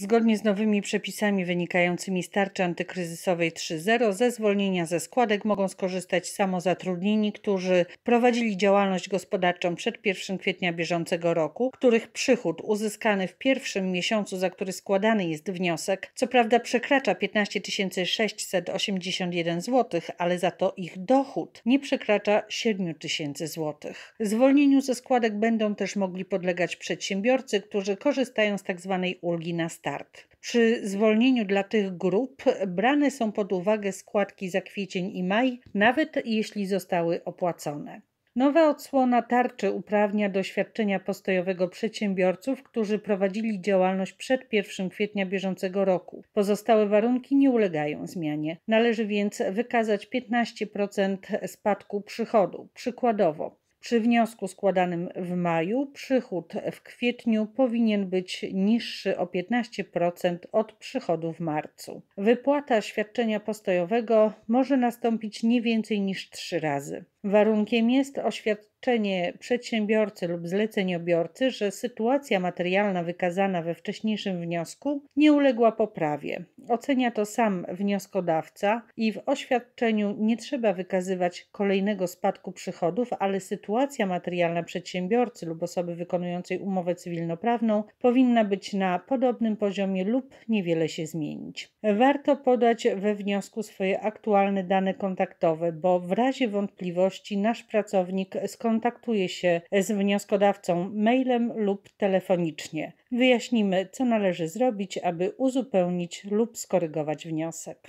Zgodnie z nowymi przepisami wynikającymi z tarczy antykryzysowej 3.0 ze zwolnienia ze składek mogą skorzystać samozatrudnieni, którzy prowadzili działalność gospodarczą przed 1 kwietnia bieżącego roku, których przychód uzyskany w pierwszym miesiącu, za który składany jest wniosek, co prawda przekracza 15 681 zł, ale za to ich dochód nie przekracza 7 tysięcy zł. Zwolnieniu ze składek będą też mogli podlegać przedsiębiorcy, którzy korzystają z tzw. Tak ulgi na start start. Przy zwolnieniu dla tych grup brane są pod uwagę składki za kwiecień i maj, nawet jeśli zostały opłacone. Nowa odsłona tarczy uprawnia doświadczenia postojowego przedsiębiorców, którzy prowadzili działalność przed 1 kwietnia bieżącego roku. Pozostałe warunki nie ulegają zmianie. Należy więc wykazać 15% spadku przychodu. Przykładowo, przy wniosku składanym w maju przychód w kwietniu powinien być niższy o 15% od przychodu w marcu. Wypłata świadczenia postojowego może nastąpić nie więcej niż trzy razy. Warunkiem jest oświadczenie przedsiębiorcy lub zleceniobiorcy, że sytuacja materialna wykazana we wcześniejszym wniosku nie uległa poprawie. Ocenia to sam wnioskodawca i w oświadczeniu nie trzeba wykazywać kolejnego spadku przychodów, ale sytuacja materialna przedsiębiorcy lub osoby wykonującej umowę cywilnoprawną powinna być na podobnym poziomie lub niewiele się zmienić. Warto podać we wniosku swoje aktualne dane kontaktowe, bo w razie wątpliwości możliwości nasz pracownik skontaktuje się z wnioskodawcą mailem lub telefonicznie. Wyjaśnimy, co należy zrobić, aby uzupełnić lub skorygować wniosek.